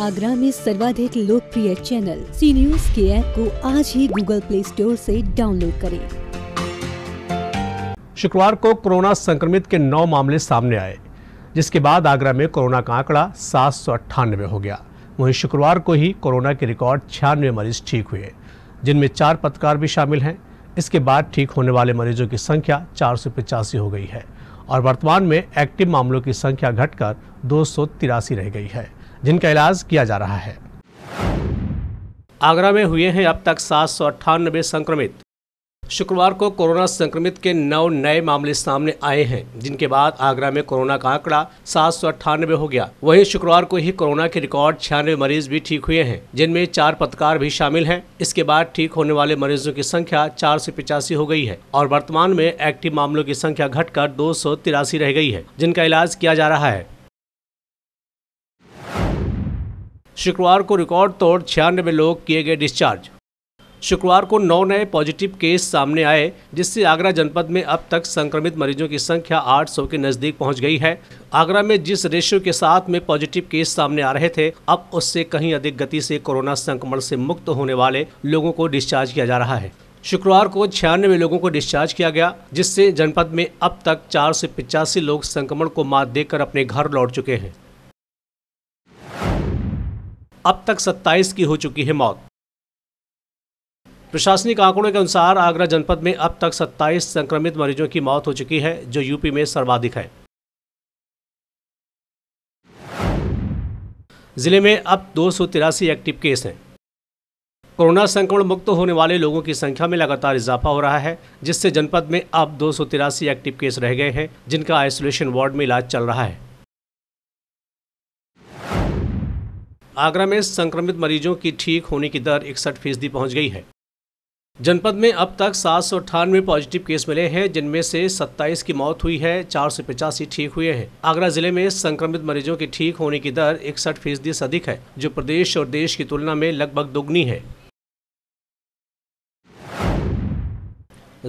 आगरा में सर्वाधिक लोकप्रिय चैनल सी न्यूज के ऐप को आज ही गूगल प्ले स्टोर से डाउनलोड करें शुक्रवार को कोरोना संक्रमित के नौ मामले सामने आए जिसके बाद आगरा में कोरोना का आंकड़ा सात सौ अट्ठानबे हो गया वहीं शुक्रवार को ही कोरोना के रिकॉर्ड छियानवे मरीज ठीक हुए जिनमें चार पत्रकार भी शामिल हैं इसके बाद ठीक होने वाले मरीजों की संख्या चार सौ पिचासी हो गई है और वर्तमान में एक्टिव मामलों की संख्या घटकर दो सौ तिरासी रह गई है जिनका इलाज किया जा रहा है आगरा में हुए हैं अब तक सात संक्रमित शुक्रवार को कोरोना संक्रमित के नौ नए मामले सामने आए हैं जिनके बाद आगरा में कोरोना का आंकड़ा सात सौ अट्ठानबे हो गया वहीं शुक्रवार को ही कोरोना के रिकॉर्ड छियानवे मरीज भी ठीक हुए हैं जिनमें चार पत्रकार भी शामिल हैं इसके बाद ठीक होने वाले मरीजों की संख्या चार सौ पिचासी हो गई है और वर्तमान में एक्टिव मामलों की संख्या घटकर दो सौ तिरासी रह गई है जिनका इलाज किया जा रहा है शुक्रवार को रिकॉर्ड तोड़ छियानबे लोग किए गए डिस्चार्ज शुक्रवार को नौ नए पॉजिटिव केस सामने आए जिससे आगरा जनपद में अब तक संक्रमित मरीजों की संख्या 800 के नज़दीक पहुंच गई है आगरा में जिस रेशियो के साथ में पॉजिटिव केस सामने आ रहे थे अब उससे कहीं अधिक गति से कोरोना संक्रमण से मुक्त होने वाले लोगों को डिस्चार्ज किया जा रहा है शुक्रवार को छियानवे लोगों को डिस्चार्ज किया गया जिससे जनपद में अब तक चार लोग संक्रमण को मात देकर अपने घर लौट चुके हैं अब तक 27 की हो चुकी है मौत प्रशासनिक आंकड़ों के अनुसार आगरा जनपद में अब तक 27 संक्रमित मरीजों की मौत हो चुकी है जो यूपी में सर्वाधिक है जिले में अब दो एक्टिव केस हैं कोरोना संक्रमण मुक्त होने वाले लोगों की संख्या में लगातार इजाफा हो रहा है जिससे जनपद में अब दो एक्टिव केस रह गए हैं जिनका आइसोलेशन वार्ड में इलाज चल रहा है आगरा में संक्रमित मरीजों की ठीक होने की दर इकसठ फीसदी पहुँच गई है जनपद में अब तक सात सौ अठानवे पॉजिटिव केस मिले हैं जिनमें से 27 की मौत हुई है चार सौ ठीक हुए हैं आगरा जिले में संक्रमित मरीजों के ठीक होने की दर इकसठ फीसदी से अधिक है जो प्रदेश और देश की तुलना में लगभग दोगुनी है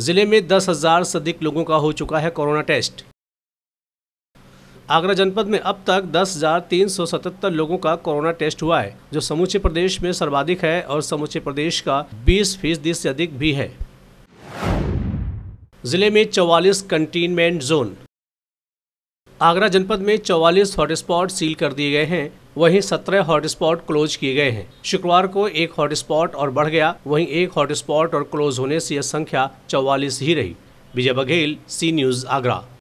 जिले में दस हजार से अधिक लोगों का हो चुका है कोरोना टेस्ट आगरा जनपद में अब तक 10,377 लोगों का कोरोना टेस्ट हुआ है जो समूचे प्रदेश में सर्वाधिक है और समूचे प्रदेश का 20 फीसदी से अधिक भी है जिले में 44 कंटेनमेंट जोन आगरा जनपद में 44 हॉटस्पॉट सील कर दिए गए हैं वहीं 17 हॉटस्पॉट क्लोज किए गए हैं शुक्रवार को एक हॉटस्पॉट और बढ़ गया वहीं एक हॉटस्पॉट और क्लोज होने से यह संख्या 44 ही रही विजय बघेल सी न्यूज आगरा